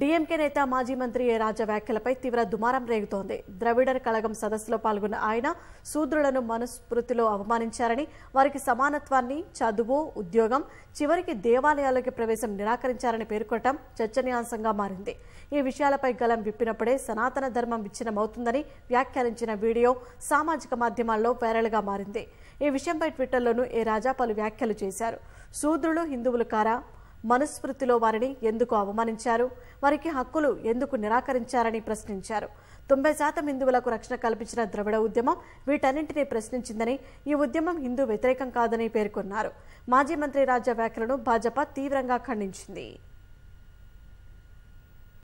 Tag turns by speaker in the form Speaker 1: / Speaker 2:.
Speaker 1: DMK నేత మాజీ మంత్రి ఏ రాజా వ్యాఖ్యలపై తీవ్ర దుమారం రేగుతోంది ద్రవిడర్ కళగం సదస్సులో పాల్గొన్న ఆయన శూద్రులను మనుస్మృతిలో అవమానించారని వారికి సమానత్వాన్ని చదువు ఉద్యోగం చివరికి దేవాలయాలకి ప్రవేశం నిరాకరించారని పేర్కొనటం చర్చనీయాంశంగా మారింది ఈ విషయాలపై గలం విప్పినప్పుడే సనాతన ధర్మం విచ్ఛిన్నమవుతుందని వ్యాఖ్యానించిన వీడియో సామాజిక మాధ్యమాల్లో వైరల్గా మారింది ఈ విషయంపై ట్విట్టర్లోనూ ఏ రాజా పలు వ్యాఖ్యలు చేశారు శూద్రులు హిందువులు కారా మనుస్మృతిలో వారిని ఎందుకు అవమానించారు వారికి హక్కులు ఎందుకు నిరాకరించారని ప్రశ్నించారు తొంభై శాతం హిందువులకు రక్షణ కల్పించిన ద్రవిడ ఉద్యమం వీటన్నింటినీ ప్రశ్నించిందని ఈ ఉద్యమం హిందూ వ్యతిరేకం కాదని పేర్కొన్నారు మాజీ మంత్రి రాజ్య వ్యాఖ్యలను భాజపా తీవ్రంగా ఖండించింది